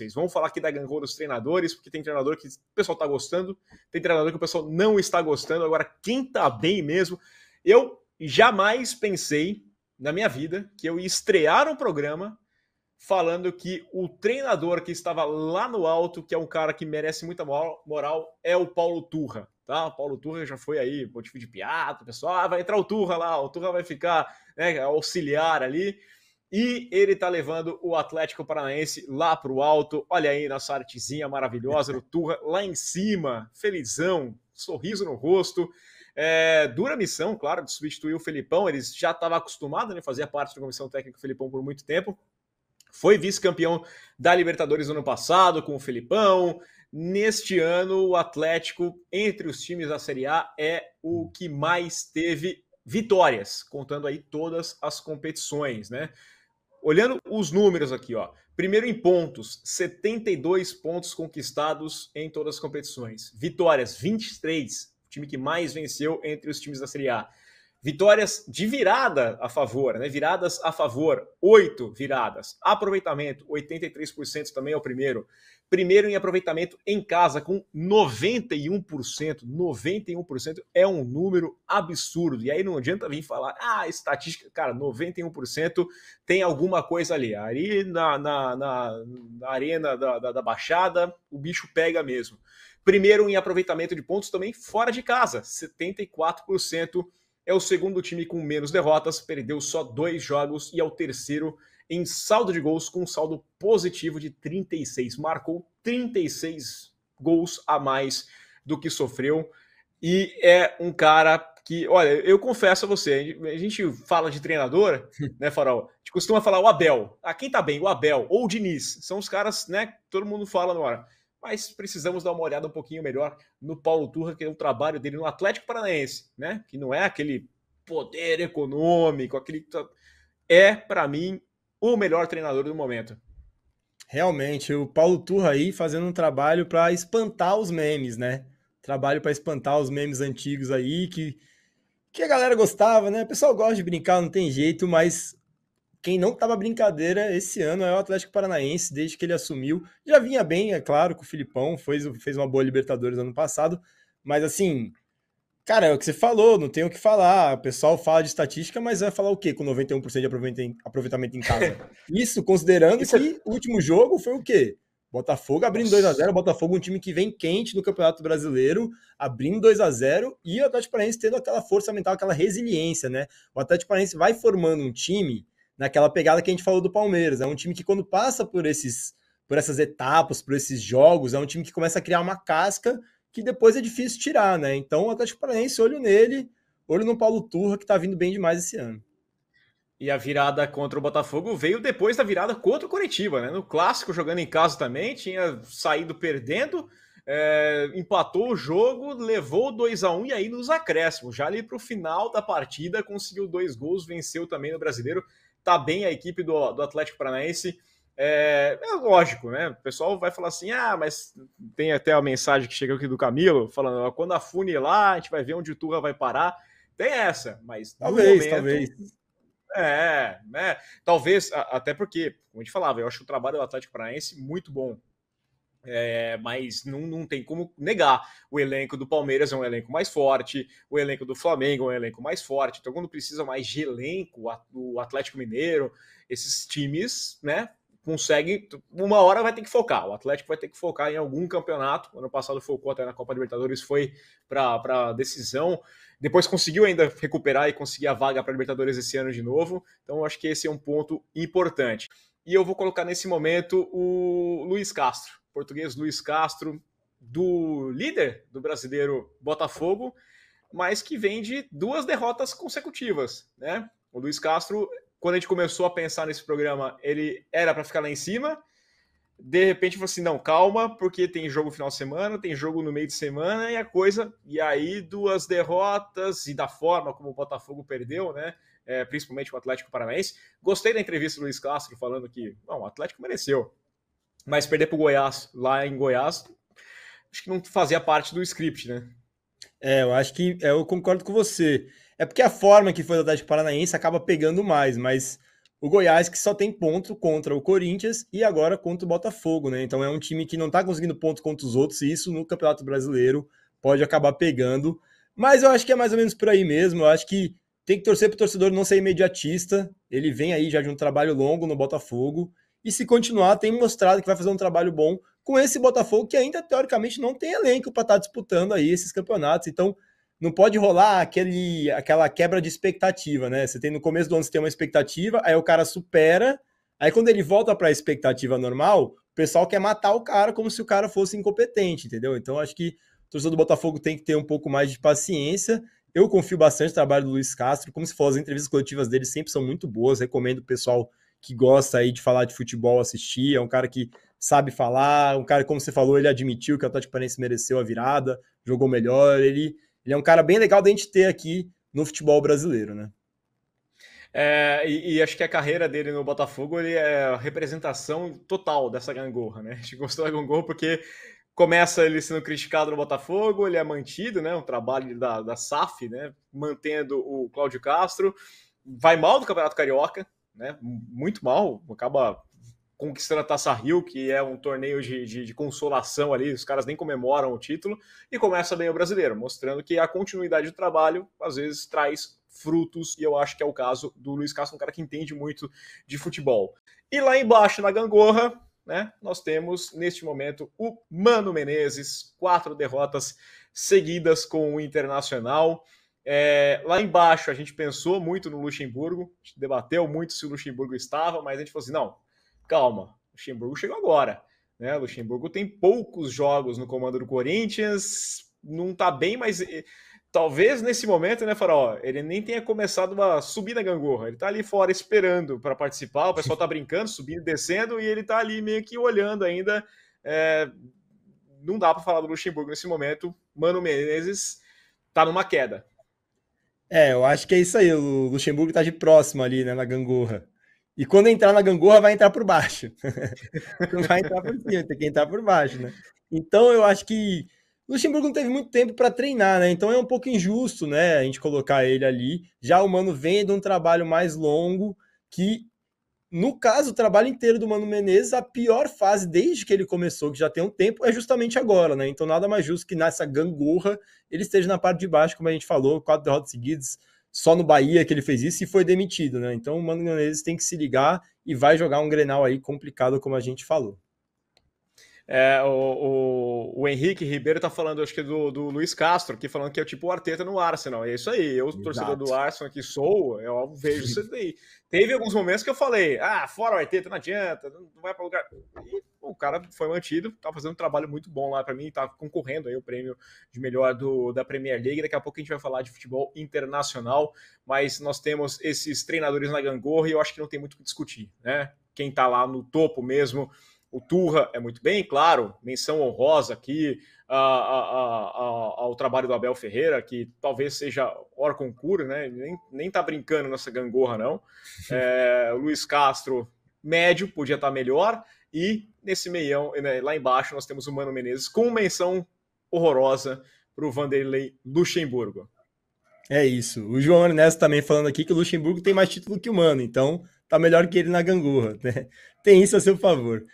úteis. Vamos falar aqui da gangorra dos treinadores, porque tem treinador que o pessoal está gostando, tem treinador que o pessoal não está gostando. Agora, quem está bem mesmo? Eu jamais pensei na minha vida que eu ia estrear um programa falando que o treinador que estava lá no alto, que é um cara que merece muita moral, é o Paulo Turra. Tá? O Paulo Turra já foi aí, motivo de piada, o pessoal, ah, vai entrar o Turra lá, o Turra vai ficar né, auxiliar ali e ele está levando o Atlético Paranaense lá para o alto. Olha aí nossa artezinha maravilhosa do Turra lá em cima, felizão, sorriso no rosto. É, dura missão, claro, de substituir o Felipão. Ele já estava acostumado, né? fazer parte da comissão técnica do Felipão por muito tempo. Foi vice-campeão da Libertadores no ano passado com o Felipão. Neste ano, o Atlético, entre os times da Série A, é o que mais teve vitórias, contando aí todas as competições, né? Olhando os números aqui, ó. Primeiro em pontos, 72 pontos conquistados em todas as competições. Vitórias, 23. O time que mais venceu entre os times da Série A. Vitórias de virada a favor, né? Viradas a favor, oito viradas. Aproveitamento, 83% também é o primeiro. Primeiro em aproveitamento em casa, com 91%. 91% é um número absurdo. E aí não adianta vir falar, ah, estatística, cara, 91% tem alguma coisa ali. Ali na, na, na, na arena da, da, da Baixada, o bicho pega mesmo. Primeiro em aproveitamento de pontos também fora de casa, 74% é o segundo time com menos derrotas, perdeu só dois jogos e é o terceiro em saldo de gols com um saldo positivo de 36. Marcou 36 gols a mais do que sofreu e é um cara que, olha, eu confesso a você, a gente fala de treinador, né, Farol? A gente costuma falar o Abel. Ah, quem tá bem? O Abel ou o Diniz. São os caras, né, que todo mundo fala na hora mas precisamos dar uma olhada um pouquinho melhor no Paulo Turra, que é o trabalho dele no Atlético Paranaense, né? Que não é aquele poder econômico, aquele é para mim o melhor treinador do momento. Realmente, o Paulo Turra aí fazendo um trabalho para espantar os memes, né? Trabalho para espantar os memes antigos aí que que a galera gostava, né? O pessoal gosta de brincar, não tem jeito, mas quem não estava brincadeira esse ano é o Atlético Paranaense, desde que ele assumiu. Já vinha bem, é claro, com o Filipão, fez, fez uma boa Libertadores ano passado, mas assim, cara, é o que você falou, não tem o que falar. O pessoal fala de estatística, mas vai falar o quê com 91% de aproveitamento em casa? Isso considerando Isso... É que o último jogo foi o quê? Botafogo abrindo 2 a 0 Botafogo um time que vem quente no Campeonato Brasileiro, abrindo 2 a 0 e o Atlético Paranaense tendo aquela força mental, aquela resiliência, né? O Atlético Paranaense vai formando um time naquela pegada que a gente falou do Palmeiras. É um time que, quando passa por esses por essas etapas, por esses jogos, é um time que começa a criar uma casca que depois é difícil tirar, né? Então, o Atlético Paranaense, olho nele, olho no Paulo Turra, que tá vindo bem demais esse ano. E a virada contra o Botafogo veio depois da virada contra o Curitiba, né? No clássico, jogando em casa também, tinha saído perdendo, é, empatou o jogo, levou 2 a 1 um, e aí nos acréscimos. Já ali para o final da partida, conseguiu dois gols, venceu também no brasileiro tá bem a equipe do, do Atlético Paranaense. É, é, lógico, né? O pessoal vai falar assim: ah, mas tem até a mensagem que chegou aqui do Camilo, falando: quando a lá, a gente vai ver onde o Turra vai parar. Tem essa, mas. Talvez, momento, talvez. É, né? Talvez, até porque, como a gente falava, eu acho o trabalho do Atlético Paranaense muito bom. É, mas não, não tem como negar. O elenco do Palmeiras é um elenco mais forte, o elenco do Flamengo é um elenco mais forte. Então, quando precisa mais de elenco, o Atlético Mineiro, esses times, né? Consegue, uma hora vai ter que focar. O Atlético vai ter que focar em algum campeonato. Ano passado focou até na Copa Libertadores, foi para a decisão. Depois conseguiu ainda recuperar e conseguir a vaga para Libertadores esse ano de novo. Então, acho que esse é um ponto importante. E eu vou colocar nesse momento o Luiz Castro, português Luiz Castro, do líder do brasileiro Botafogo, mas que vem de duas derrotas consecutivas, né? O Luiz Castro, quando a gente começou a pensar nesse programa, ele era para ficar lá em cima, de repente falou assim: não, calma, porque tem jogo final de semana, tem jogo no meio de semana e a coisa. E aí, duas derrotas e da forma como o Botafogo perdeu, né? É, principalmente o Atlético Paranaense. Gostei da entrevista do Luiz Castro falando que não, o Atlético mereceu, mas perder para o Goiás lá em Goiás, acho que não fazia parte do script, né? É, eu acho que é, eu concordo com você. É porque a forma que foi o Atlético Paranaense acaba pegando mais, mas o Goiás que só tem ponto contra o Corinthians e agora contra o Botafogo, né? Então é um time que não está conseguindo ponto contra os outros e isso no Campeonato Brasileiro pode acabar pegando. Mas eu acho que é mais ou menos por aí mesmo. Eu acho que tem que torcer para o torcedor não ser imediatista. Ele vem aí já de um trabalho longo no Botafogo e se continuar tem mostrado que vai fazer um trabalho bom com esse Botafogo que ainda teoricamente não tem elenco para estar tá disputando aí esses campeonatos. Então não pode rolar aquele, aquela quebra de expectativa, né? Você tem no começo do ano você tem uma expectativa, aí o cara supera, aí quando ele volta para a expectativa normal, o pessoal quer matar o cara como se o cara fosse incompetente, entendeu? Então acho que o torcedor do Botafogo tem que ter um pouco mais de paciência. Eu confio bastante no trabalho do Luiz Castro, como se fossem as entrevistas coletivas dele sempre são muito boas, recomendo o pessoal que gosta aí de falar de futebol assistir, é um cara que sabe falar, um cara, como você falou, ele admitiu que o Atlético Paranaense mereceu a virada, jogou melhor, ele ele é um cara bem legal da gente ter aqui no futebol brasileiro, né? É, e, e, acho que a carreira dele no Botafogo ele é a representação total dessa gangorra, né? A gente gostou da gangorra porque começa ele sendo criticado no Botafogo, ele é mantido, né? Um trabalho da, da SAF, né? Mantendo o Cláudio Castro, vai mal do Campeonato Carioca, né? Muito mal, acaba conquistando a Taça Rio, que é um torneio de, de, de, consolação ali, os caras nem comemoram o título, e começa bem o brasileiro, mostrando que a continuidade do trabalho às vezes traz frutos, e eu acho que é o caso do Luiz Castro, um cara que entende muito de futebol. E lá embaixo, na gangorra, né, nós temos neste momento o Mano Menezes, quatro derrotas seguidas com o Internacional. É, lá embaixo a gente pensou muito no Luxemburgo, debateu muito se o Luxemburgo estava, mas a gente falou assim: não, calma, Luxemburgo chegou agora. Né? Luxemburgo tem poucos jogos no comando do Corinthians, não tá bem, mas eh, talvez nesse momento, né, Farol, ele nem tenha começado uma subida gangorra. Ele tá ali fora esperando para participar, o pessoal tá brincando, subindo, descendo, e ele tá ali meio que olhando ainda. É... não dá para falar do Luxemburgo nesse momento. Mano Menezes tá numa queda. É, eu acho que é isso aí. O Luxemburgo tá de próximo ali, né, na gangorra. E quando entrar na gangorra, vai entrar por baixo. não vai entrar por cima, tem que entrar por baixo, né? Então eu acho que Luxemburgo não teve muito tempo para treinar, né? Então é um pouco injusto, né? A gente colocar ele ali. Já o Mano vem de um trabalho mais longo, que, no caso, o trabalho inteiro do Mano Menezes, a pior fase desde que ele começou, que já tem um tempo, é justamente agora, né? Então nada mais justo que nessa gangorra ele esteja na parte de baixo, como a gente falou, quatro derrotas seguidas, só no Bahia que ele fez isso e foi demitido, né? Então o Mano Menezes tem que se ligar e vai jogar um Grenal aí complicado, como a gente falou. É, o, o, o, Henrique Ribeiro tá falando, acho que do, do Luiz Castro, que falando que é tipo o Arteta no Arsenal. é isso aí, eu, Exato. torcedor do Arsenal que sou, eu vejo isso daí. Teve alguns momentos que eu falei, ah, fora o Arteta, não adianta, não vai para lugar. E o cara foi mantido, tá fazendo um trabalho muito bom lá para mim, tá concorrendo aí o prêmio de melhor do, da Premier League. Daqui a pouco a gente vai falar de futebol internacional, mas nós temos esses treinadores na gangorra e eu acho que não tem muito o que discutir, né? Quem tá lá no topo mesmo o Turra é muito bem, claro, menção honrosa aqui a, a, a, ao trabalho do Abel Ferreira, que talvez seja hora concurso, né? Nem, nem tá brincando nessa gangorra, não. É, o Luiz Castro, médio, podia estar tá melhor. E nesse meião, né, lá embaixo, nós temos o Mano Menezes com menção horrorosa para o Vanderlei Luxemburgo. É isso. O João Ernesto também falando aqui que o Luxemburgo tem mais título que o Mano, então tá melhor que ele na gangorra, né? Tem isso a seu favor.